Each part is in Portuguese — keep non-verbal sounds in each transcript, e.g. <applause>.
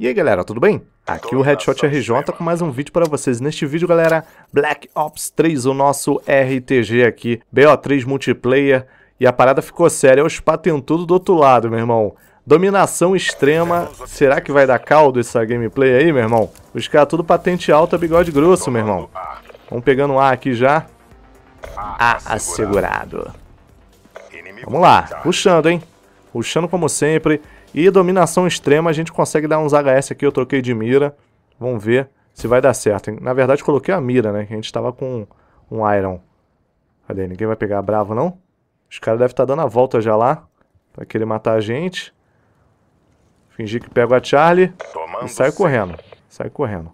E aí galera, tudo bem? Aqui o Headshot RJ com mais um vídeo para vocês. Neste vídeo, galera, Black Ops 3, o nosso RTG aqui, BO3 Multiplayer. E a parada ficou séria, é os patentudo do outro lado, meu irmão. Dominação extrema, será que vai dar caldo essa gameplay aí, meu irmão? Os caras tudo patente alta, bigode grosso, meu irmão. Vamos pegando o A aqui já. A assegurado. Vamos lá, puxando, hein? Puxando como sempre. E dominação extrema, a gente consegue dar uns HS aqui, eu troquei de mira. Vamos ver se vai dar certo. Na verdade, coloquei a mira, né? Que a gente estava com um Iron. Cadê? Ninguém vai pegar bravo, não? Os caras devem estar tá dando a volta já lá. Pra querer matar a gente. Fingir que pego a Charlie. Tomando e sai correndo. Sai correndo.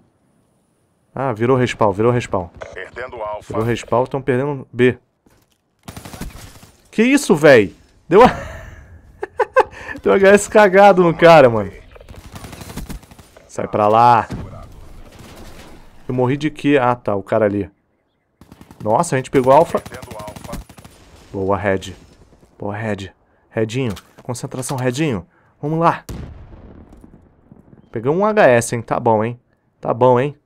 Ah, virou respawn, virou respawn. Perdendo alfa. Virou respawn, estão perdendo B. Que isso, velho? Deu a... <laughs> Tem um HS cagado no cara, mano. Sai pra lá. Eu morri de quê? Ah, tá. O cara ali. Nossa, a gente pegou alfa. Boa, Red. Boa, Red. Redinho. Concentração, Redinho. Vamos lá. Pegamos um HS, hein? Tá bom, hein? Tá bom, hein?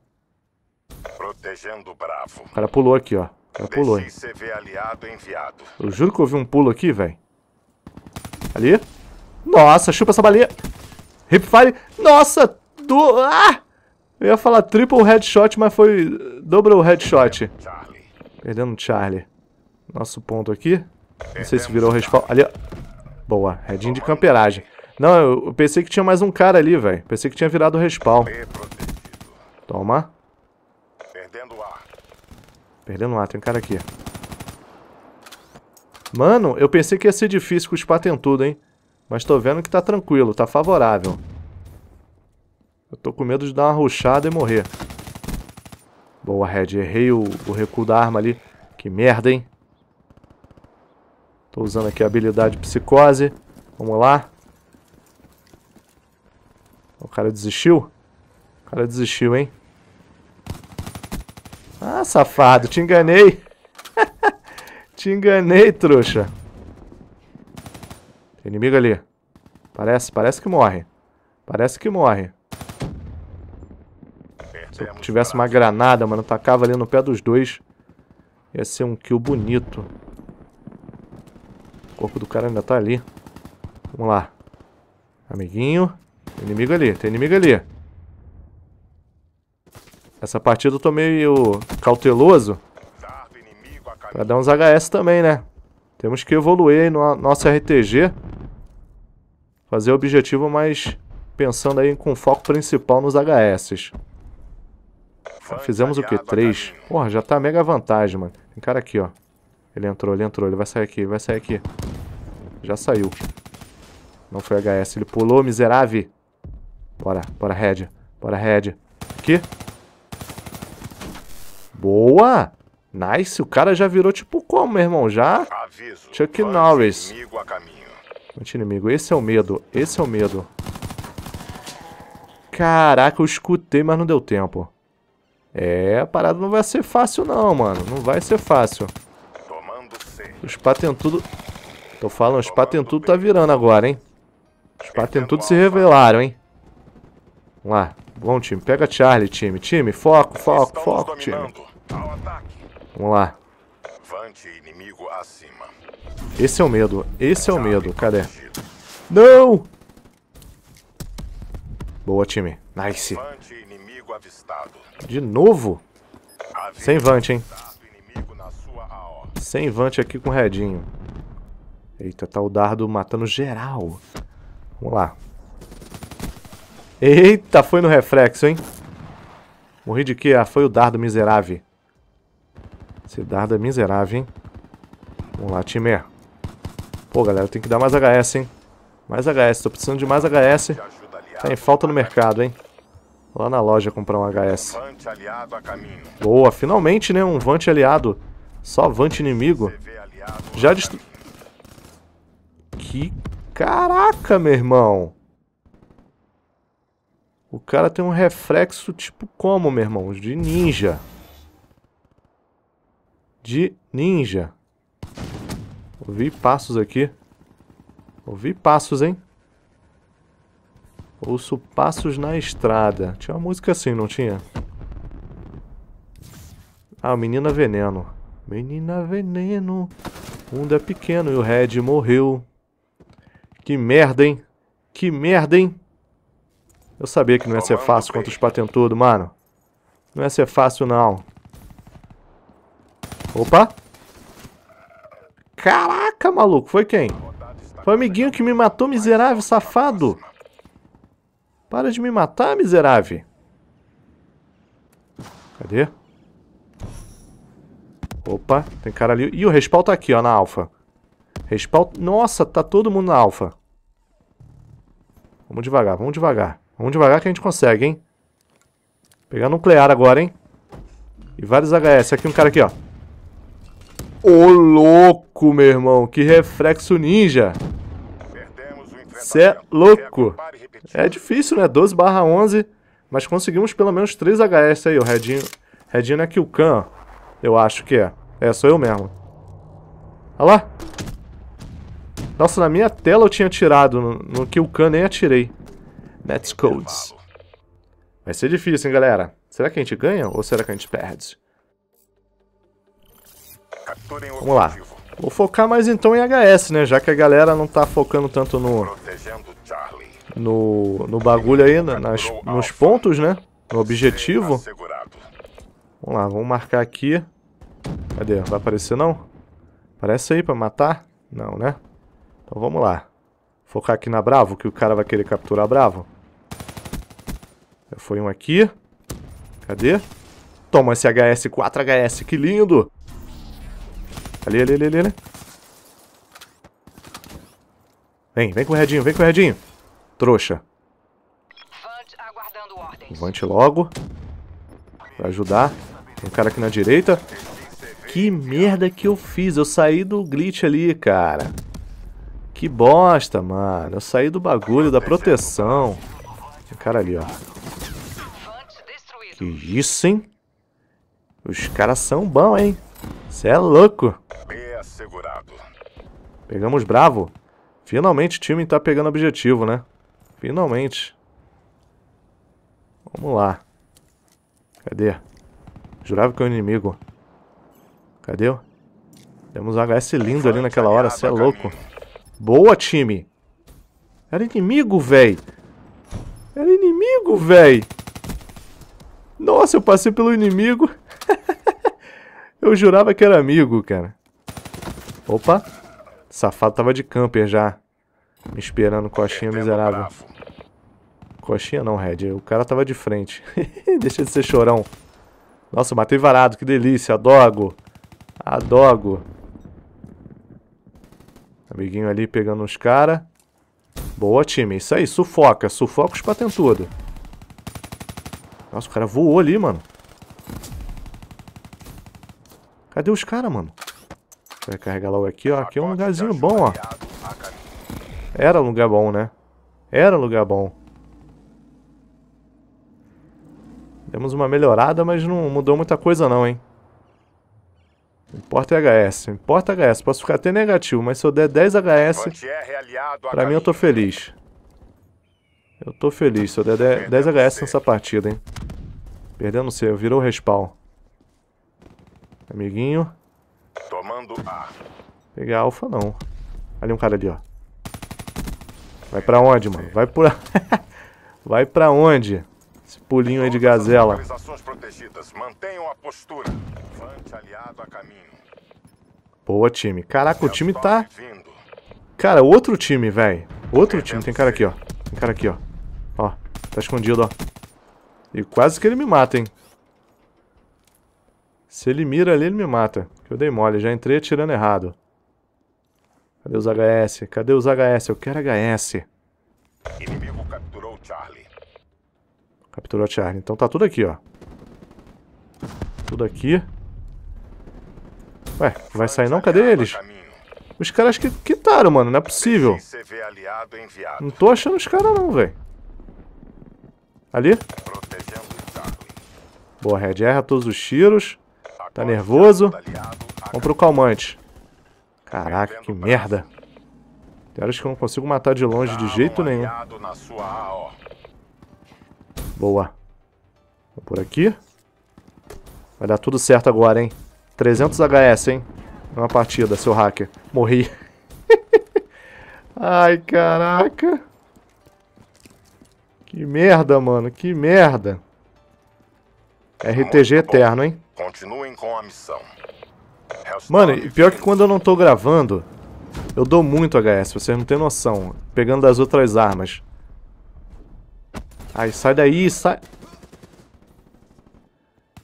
Protegendo o Bravo. O cara pulou aqui, ó. O cara pulou, hein? Eu juro que eu vi um pulo aqui, velho. Ali. Nossa, chupa essa baleia. Hipfire. Nossa, do... Ah! Eu ia falar triple headshot, mas foi double headshot. Perdendo o Charlie. Nosso ponto aqui. Não sei se virou o respawn. Ali, ó. Boa, redinho de camperagem. Não, eu pensei que tinha mais um cara ali, velho. Pensei que tinha virado o respawn. Toma. Perdendo o ar. Perdendo o ar, tem um cara aqui. Mano, eu pensei que ia ser difícil com os tudo, hein. Mas tô vendo que tá tranquilo, tá favorável. Eu tô com medo de dar uma ruxada e morrer. Boa, Red. Errei o, o recuo da arma ali. Que merda, hein? Tô usando aqui a habilidade psicose. Vamos lá. O cara desistiu? O cara desistiu, hein? Ah, safado, te enganei. <laughs> te enganei, trouxa. Tem inimigo ali. Parece, parece que morre. Parece que morre. Se eu tivesse uma granada, mano, tacava ali no pé dos dois. Ia ser um kill bonito. O corpo do cara ainda tá ali. Vamos lá. Amiguinho. Tem inimigo ali, tem inimigo ali. Essa partida eu tô meio cauteloso. Pra dar uns HS também, né? Temos que evoluir aí no nosso RTG. Fazer o objetivo, mas pensando aí com foco principal nos HS. Fizemos o que? Três. Porra, já tá mega vantagem, mano. Tem cara aqui, ó. Ele entrou, ele entrou. Ele vai sair aqui, vai sair aqui. Já saiu. Não foi HS. Ele pulou, miserável. Bora, bora, Red. Bora, Red. Aqui. Boa! Nice. O cara já virou tipo como, meu irmão? Já? Aviso, Chuck Norris anti inimigo. Esse é o medo. Esse é o medo. Caraca, eu escutei, mas não deu tempo. É, a parada não vai ser fácil não, mano. Não vai ser fácil. Os patentudo... Tô falando, os patentudo tá virando agora, hein? Os patentudo se revelaram, hein? Vamos lá. Bom, time. Pega Charlie, time. Time, foco, foco, foco, time. Vamos lá. Avante, inimigo acima. Esse é o medo, esse é o medo. Cadê? Não! Boa, time. Nice. De novo? Sem vante, hein? Sem vante aqui com o redinho. Eita, tá o dardo matando geral. Vamos lá. Eita, foi no reflexo, hein? Morri de quê? Ah, foi o dardo miserável. Esse dardo é miserável, hein? Vamos lá, time. Pô, galera, tem que dar mais HS, hein? Mais HS. Tô precisando de mais HS. Tá em falta no mercado, hein? Vou lá na loja comprar um HS. Boa, finalmente, né? Um Vant aliado. Só Vant inimigo. Já destru... Que... Caraca, meu irmão! O cara tem um reflexo tipo como, meu irmão? De ninja de ninja. Ouvi passos aqui. Ouvi passos, hein? Ouço passos na estrada. Tinha uma música assim, não tinha? Ah, Menina Veneno. Menina Veneno. O mundo é pequeno e o Red morreu. Que merda, hein? Que merda, hein? Eu sabia que não ia ser fácil contra os patentudos, mano. Não ia ser fácil, não. Opa. Caraca, maluco. Foi quem? Foi o amiguinho que me matou, miserável, safado. Para de me matar, miserável. Cadê? Opa, tem cara ali. Ih, o respawn tá aqui, ó, na alfa. Respawn... Nossa, tá todo mundo na alfa. Vamos devagar, vamos devagar. Vamos devagar que a gente consegue, hein? Pegar nuclear agora, hein? E vários HS. Aqui um cara aqui, ó. Ô louco, meu irmão, que reflexo ninja. Cê é louco. É difícil, né? 12 barra 11, mas conseguimos pelo menos 3 HS aí, o Redinho. Redinho não é o ó. Eu acho que é. É, sou eu mesmo. Olha lá. Nossa, na minha tela eu tinha tirado, no, o Killcan nem atirei. Match Codes. Vai ser difícil, hein, galera? Será que a gente ganha ou será que a gente perde? Vamos lá. Vou focar mais então em HS, né? Já que a galera não tá focando tanto no. No, no bagulho aí, nas, nos pontos, né? No objetivo. Vamos lá, vamos marcar aqui. Cadê? Vai aparecer não? Aparece aí pra matar? Não, né? Então vamos lá. Focar aqui na Bravo, que o cara vai querer capturar a Bravo. Já foi um aqui. Cadê? Toma esse HS, 4 HS, que lindo! Ali, ali, ali, ali, ali. Né? Vem, vem com o redinho, vem com o redinho. Trouxa. Vante logo. Pra ajudar. Tem um cara aqui na direita. Que merda que eu fiz. Eu saí do glitch ali, cara. Que bosta, mano. Eu saí do bagulho, da proteção. Tem um cara ali, ó. Que isso, hein? Os caras são bons, hein? Cê é louco. Bem assegurado. Pegamos bravo. Finalmente o time tá pegando objetivo, né? Finalmente. Vamos lá. Cadê? Jurava que é o um inimigo. Cadê? Temos um HS lindo ali naquela hora, cê é louco. Boa, time! Era inimigo, véi! Era inimigo, véi! Nossa, eu passei pelo inimigo eu jurava que era amigo, cara. Opa. Safado tava de camper já. Me esperando, é coxinha miserável. Coxinha não, Red. O cara tava de frente. <laughs> Deixa de ser chorão. Nossa, matei varado. Que delícia. Adogo. Adogo. Amiguinho ali pegando uns cara. Boa, time. Isso aí. Sufoca. Sufoca os patentudos. Nossa, o cara voou ali, mano. Cadê os caras, mano? Vai carregar logo aqui, ó. Aqui é um lugarzinho bom, ó. Era lugar bom, né? Era lugar bom. Demos uma melhorada, mas não mudou muita coisa não, hein? Importa é HS. Importa HS. Posso ficar até negativo, mas se eu der 10 HS, é, é pra mim eu tô feliz. Eu tô feliz se eu der 10 HS nessa partida, hein? Perdendo o virou respawn. Amiguinho. Tomando A. Pegar alfa não. Ali um cara ali, ó. Vai pra onde, mano? Vai pra... <laughs> Vai pra onde? Esse pulinho aí de gazela. Boa, time. Caraca, o time tá... Cara, outro time, velho. Outro time. Tem cara aqui, ó. Tem cara aqui, ó. Ó, tá escondido, ó. E quase que ele me mata, hein. Se ele mira ali, ele me mata. Que eu dei mole, já entrei atirando errado. Cadê os HS? Cadê os HS? Eu quero HS. Inimigo capturou Charlie. Capturou Charlie. Então tá tudo aqui, ó. Tudo aqui. Ué, vai sair não? Cadê eles? Os caras que quitaram, mano. Não é possível. Não tô achando os caras não, velho. Ali? Boa, Red. Erra todos os tiros. Tá nervoso? Vamos pro calmante. Caraca, que merda. Tem horas que eu não consigo matar de longe de jeito nenhum. Boa. Vou por aqui. Vai dar tudo certo agora, hein? 300 HS, hein? Uma partida, seu hacker. Morri. <laughs> Ai, caraca. Que merda, mano. Que merda. RTG eterno, hein? Continuem com a missão. Mano, e pior que quando eu não tô gravando, eu dou muito HS, vocês não tem noção. Pegando das outras armas. Ai, sai daí, sai...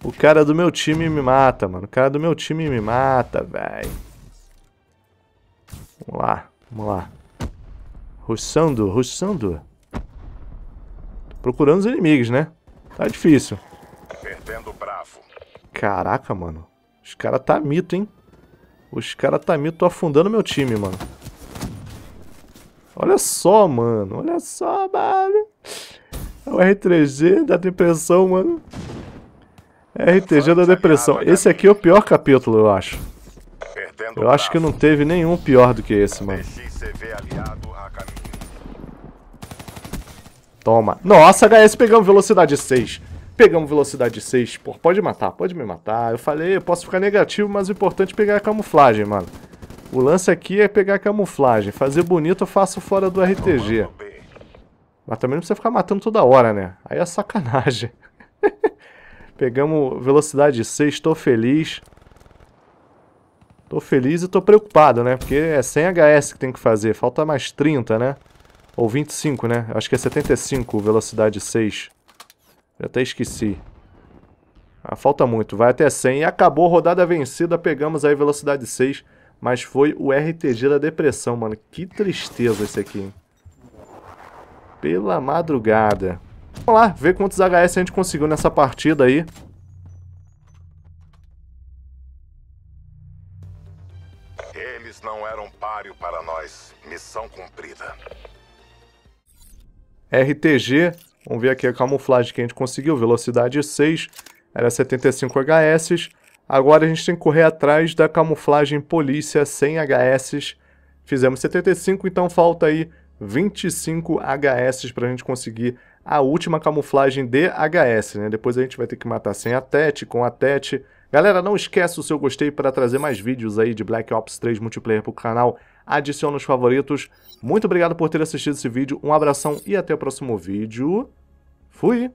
O cara do meu time me mata, mano. O cara do meu time me mata, véi. Vamos lá, vamos lá. Russando, russando. procurando os inimigos, né? Tá difícil. Perdendo Caraca, mano. Os caras tá mito, hein? Os caras tá mito. afundando meu time, mano. Olha só, mano. Olha só, mano. É o g da depressão, mano. RTG da depressão. Esse aqui é o pior capítulo, eu acho. Eu acho que não teve nenhum pior do que esse, mano. Toma. Nossa, HS pegamos velocidade 6. Pegamos velocidade 6, pô, pode matar, pode me matar. Eu falei, eu posso ficar negativo, mas o importante é pegar a camuflagem, mano. O lance aqui é pegar a camuflagem. Fazer bonito eu faço fora do rtg Mas também não precisa ficar matando toda hora, né? Aí é sacanagem. <laughs> Pegamos velocidade 6, tô feliz. Tô feliz e tô preocupado, né? Porque é 100 HS que tem que fazer. Falta mais 30, né? Ou 25, né? Acho que é 75 velocidade 6. Já até esqueci. Ah, falta muito, vai até 100. E acabou, rodada vencida, pegamos aí velocidade 6. Mas foi o RTG da depressão, mano. Que tristeza esse aqui. Hein? Pela madrugada. Vamos lá, ver quantos HS a gente conseguiu nessa partida aí. Eles não eram páreo para nós. Missão cumprida. RTG Vamos ver aqui a camuflagem que a gente conseguiu. Velocidade 6, era 75 HS. Agora a gente tem que correr atrás da camuflagem polícia 100 HS. Fizemos 75, então falta aí 25 HS para a gente conseguir a última camuflagem de HS, né? Depois a gente vai ter que matar sem a Tete, com a Tete. Galera, não esquece o seu gostei para trazer mais vídeos aí de Black Ops 3 Multiplayer para o canal adicione os favoritos. Muito obrigado por ter assistido esse vídeo, um abração e até o próximo vídeo. Fui!